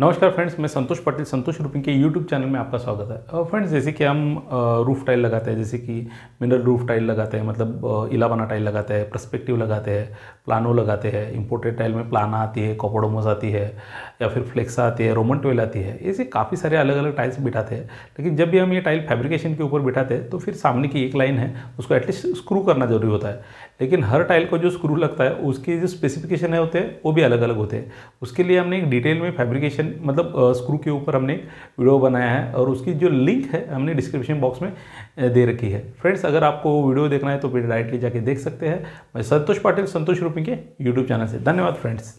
नमस्कार फ्रेंड्स मैं संतोष पाटिल संतोष रूपिंग के यूट्यूब चैनल में आपका स्वागत है फ्रेंड्स जैसे कि हम रूफ टाइल लगाते हैं जैसे कि मिनरल रूफ टाइल लगाते हैं मतलब इलावाना टाइल लगाते हैं प्रस्पेक्टिव लगाते हैं प्लानो लगाते हैं इम्पोर्टेड टाइल में प्लाना आती है कॉपोडोमोस आती है या फिर फ्लेक्सा आती है रोमन ट्वेल आती है ऐसे काफ़ी सारे अलग अलग टाइल्स बिठाते हैं लेकिन जब भी हम ये टाइल फैब्रिकेशन के ऊपर बिठाते हैं तो फिर सामने की एक लाइन है उसको एटलीस्ट स्क्रू करना जरूरी होता है लेकिन हर टाइल को जो स्क्रू लगता है उसके जो स्पेसिफिकेशन है होते हैं वो भी अलग अलग होते हैं उसके लिए हमने एक डिटेल में फैब्रिकेशन मतलब स्क्रू के ऊपर हमने वीडियो बनाया है और उसकी जो लिंक है हमने डिस्क्रिप्शन बॉक्स में दे रखी है फ्रेंड्स अगर आपको वीडियो देखना है तो फिर डायरेक्टली जाके देख सकते हैं मैं संतोष पाटिल संतोष रूपी के यूट्यूब चैनल से धन्यवाद फ्रेंड्स